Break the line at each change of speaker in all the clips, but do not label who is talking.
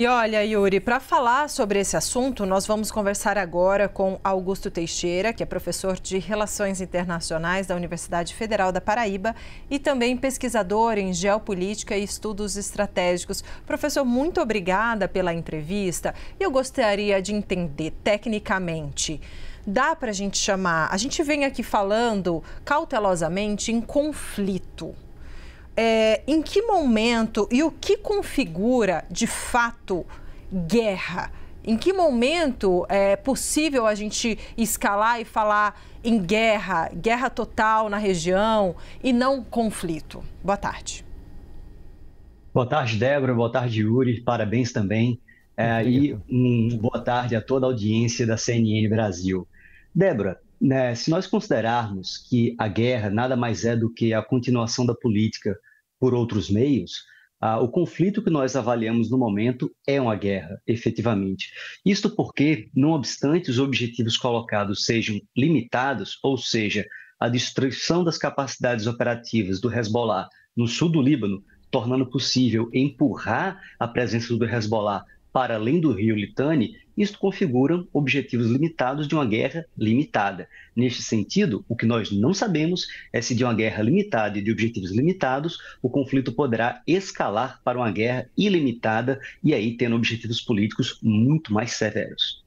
E olha, Yuri, para falar sobre esse assunto, nós vamos conversar agora com Augusto Teixeira, que é professor de Relações Internacionais da Universidade Federal da Paraíba e também pesquisador em geopolítica e estudos estratégicos. Professor, muito obrigada pela entrevista. Eu gostaria de entender tecnicamente dá para a gente chamar? A gente vem aqui falando cautelosamente em conflito é, em que momento e o que configura de fato guerra? Em que momento é possível a gente escalar e falar em guerra, guerra total na região e não conflito? Boa tarde.
Boa tarde, Débora. Boa tarde, Yuri. Parabéns também. É, e um, boa tarde a toda a audiência da CNN Brasil. Débora, né, se nós considerarmos que a guerra nada mais é do que a continuação da política por outros meios, ah, o conflito que nós avaliamos no momento é uma guerra, efetivamente. Isto porque, não obstante os objetivos colocados sejam limitados, ou seja, a destruição das capacidades operativas do Hezbollah no sul do Líbano, tornando possível empurrar a presença do Hezbollah para além do rio Litani, isto configura objetivos limitados de uma guerra limitada. Neste sentido, o que nós não sabemos é se de uma guerra limitada e de objetivos limitados, o conflito poderá escalar para uma guerra ilimitada e aí tendo objetivos políticos muito mais severos.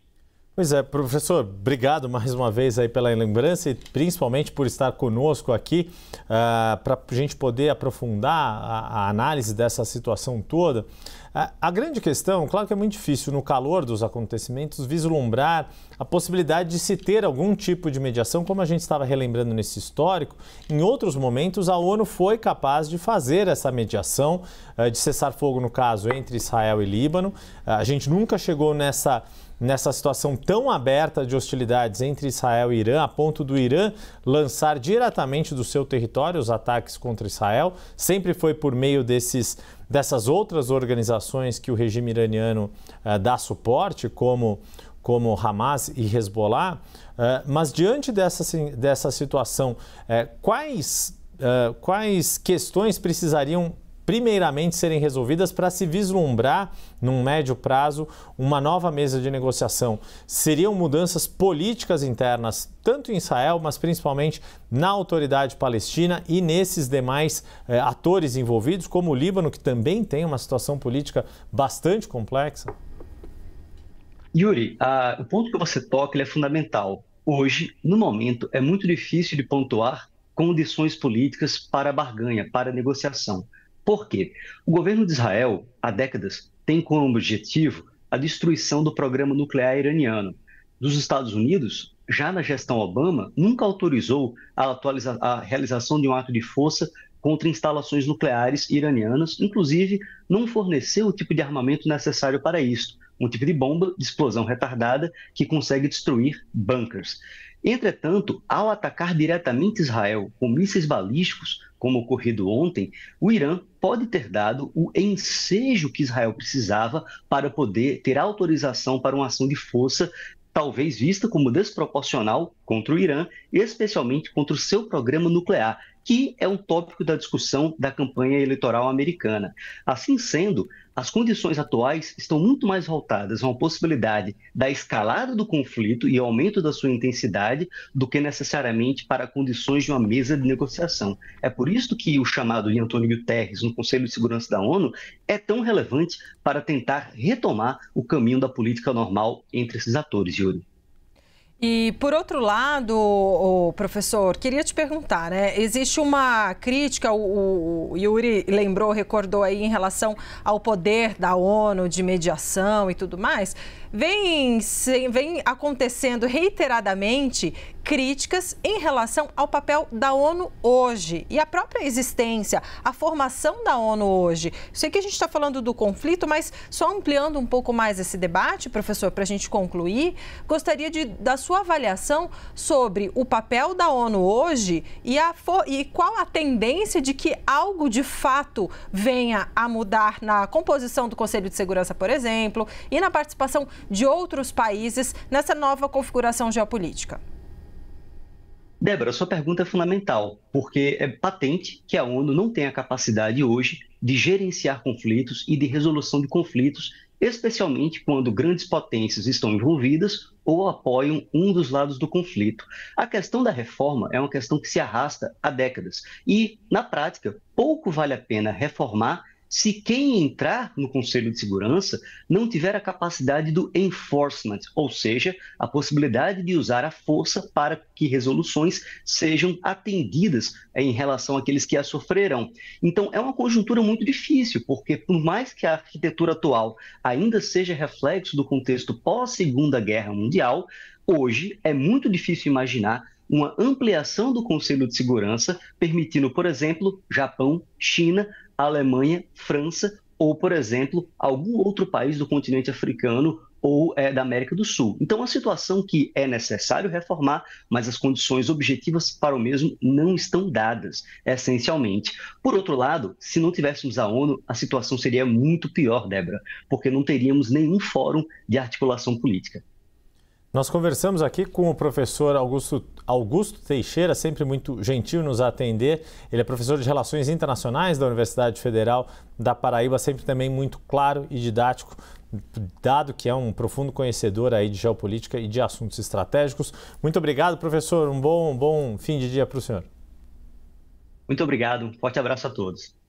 Pois é, professor, obrigado mais uma vez aí pela lembrança e principalmente por estar conosco aqui uh, ah, para a gente poder aprofundar a, a, análise dessa situação toda. Uh, a grande questão, claro que é muito difícil no calor dos acontecimentos vislumbrar a possibilidade de se ter algum tipo de mediação, como a gente estava relembrando nesse histórico, em outros momentos a ONU foi capaz de fazer essa mediação, eh, de cessar fogo, no caso, entre Israel e Líbano. Eh, a gente nunca chegou nessa nessa situação tão aberta de hostilidades entre Israel e Irã, a ponto do Irã lançar diretamente do seu território os ataques contra Israel. Sempre foi por meio desses, dessas outras organizações que o regime iraniano uh, dá suporte, como como Hamas e Hezbollah. Eh, mas diante dessa, dessa situação, eh, quais, eh, quais questões precisariam primeiramente serem resolvidas para se vislumbrar, num médio prazo, uma nova mesa de negociação. Seriam mudanças políticas internas, tanto em Israel, mas principalmente na autoridade palestina e nesses demais atores envolvidos, como o Líbano, que também tem uma situação política bastante
complexa? Yuri, a, o ponto que você toca é fundamental. Hoje, no momento, é muito difícil de pontuar condições políticas para barganha, para negociação. Por quê? O governo de Israel, há décadas, tem como objetivo a destruição do programa nuclear iraniano. Dos Estados Unidos, já na gestão Obama, nunca autorizou a, a realização de um ato de força contra instalações nucleares iranianas, inclusive não forneceu o tipo de armamento necessário para isso, um tipo de bomba de explosão retardada que consegue destruir bunkers. Entretanto, ao atacar diretamente Israel com mísseis balísticos, como ocorrido ontem, o Irã pode ter dado o ensejo que Israel precisava para poder ter autorização para uma ação de força talvez vista como desproporcional contra o Irã, especialmente contra o seu programa nuclear, que é um tópico da discussão da campanha eleitoral americana. Assim sendo, as condições atuais estão muito mais voltadas a uma possibilidade da escalada do conflito e aumento da sua intensidade do que necessariamente para condições de uma mesa de negociação. É por isso que o chamado de Antônio Guterres no Conselho de Segurança da ONU é tão relevante para tentar retomar o caminho da política normal entre esses atores, Yuri. E,
por outro lado, professor, queria te perguntar, né? Existe uma crítica, o, o Yuri lembrou, recordou aí, em relação ao poder da ONU de mediação e tudo mais. Vem, vem acontecendo reiteradamente críticas em relação ao papel da ONU hoje e a própria existência, a formação da ONU hoje. Sei que a gente está falando do conflito, mas só ampliando um pouco mais esse debate, professor, para a gente concluir, gostaria de, da sua avaliação sobre o papel da ONU hoje e, a, e qual a tendência de que algo de fato venha a mudar na composição do Conselho de Segurança, por exemplo, e na participação de outros países nessa nova configuração geopolítica.
Débora, sua pergunta é fundamental, porque é patente que a ONU não tem a capacidade hoje de gerenciar conflitos e de resolução de conflitos, especialmente quando grandes potências estão envolvidas ou apoiam um dos lados do conflito. A questão da reforma é uma questão que se arrasta há décadas e, na prática, pouco vale a pena reformar se quem entrar no Conselho de Segurança não tiver a capacidade do enforcement, ou seja, a possibilidade de usar a força para que resoluções sejam atendidas em relação àqueles que a sofrerão. Então, é uma conjuntura muito difícil, porque por mais que a arquitetura atual ainda seja reflexo do contexto pós-Segunda Guerra Mundial, hoje é muito difícil imaginar uma ampliação do Conselho de Segurança, permitindo, por exemplo, Japão, China, Alemanha, França ou, por exemplo, algum outro país do continente africano ou é, da América do Sul. Então, a situação que é necessário reformar, mas as condições objetivas para o mesmo não estão dadas, essencialmente. Por outro lado, se não tivéssemos a ONU, a situação seria muito pior, Débora, porque não teríamos nenhum fórum de articulação política. Nós conversamos aqui com o
professor Augusto, Augusto Teixeira, sempre muito gentil nos atender. Ele é professor de Relações Internacionais da Universidade Federal da Paraíba, sempre também muito claro e didático, dado que é um profundo conhecedor aí de geopolítica e de assuntos estratégicos. Muito obrigado, professor. Um bom, um bom fim de dia para o senhor.
Muito obrigado. Um forte abraço a todos.